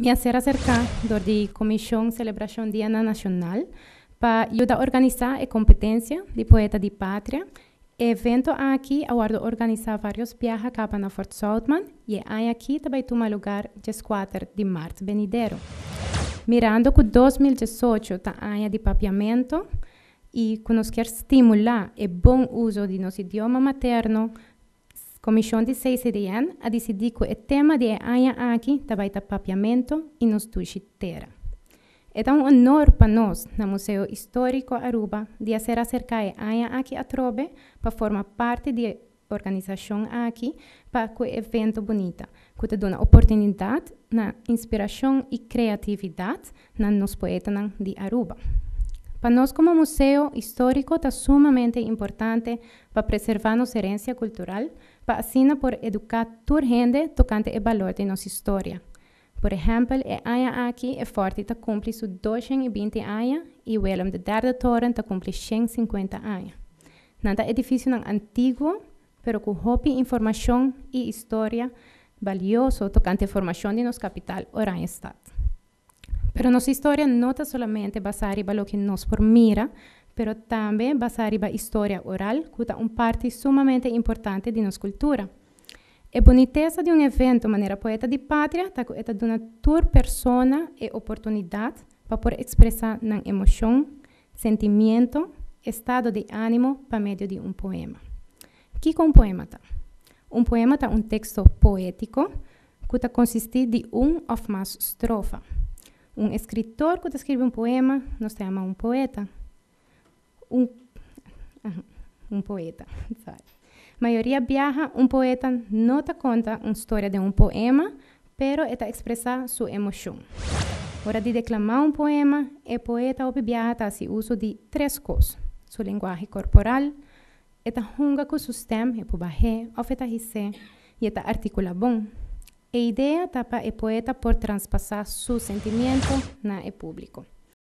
Minha será cerca de Comissão Celebração Diana Nacional para ajudar a organizar a competência de poeta de pátria. Evento aqui, aguardo organizar vários viajes para na Fort Saltman e aí aqui também toma lugar dia 4 de março venideiro. Mirando que 2018 está área de papiamento e que estimular o bom uso de nosso idioma materno Comissão de CICDN a decidir que o tema de Aya aqui também está papiamento e nos tuxi terra. É um honor para nós, no Museu Histórico Aruba, de ser acercar a Aya aqui a Trobe para formar parte da organização aqui para que o evento bonita, que te dá oportunidade na inspiração e criatividade na nos poetas de Aruba. Para nosotros como museo histórico está sumamente importante para preservar nuestra herencia cultural, para así por educar a gente tocante el valor de nuestra historia. Por ejemplo, el año aquí el fuerte y sus 220 años y Willem de Torre Torren cumple 150 años. Nada edificio antiguo, pero con hopi información y historia valioso tocante formación de nuestra capital, Oranjestad. Pero nossa história não está solamente baseada em lo que nós por mira, pero também baseada em história oral, que é una parte sumamente importante de nossa cultura. La boniteza de un evento, maneira poeta de patria, tá é de uma tour persona e oportunidade para poder expressar na emoção, sentimento, estado de ânimo para medio de un poema. Que com un poema tá? Um poema tá un texto poético que consiste de um o mais estrofa. um escritor que escreve um poema nos se chama um poeta. um um poeta, sabe? A maioria viaja, um poeta não te conta uma história de um poema, pero está expressa sua emoção. Hora de declamar um poema, o poeta ou viaja se uso de três coisas: sua linguagem corporal, está junga com o sistema, e o ou eta e está articula bom. A ideia tapa é poeta por transpassar seu sentimento na e público.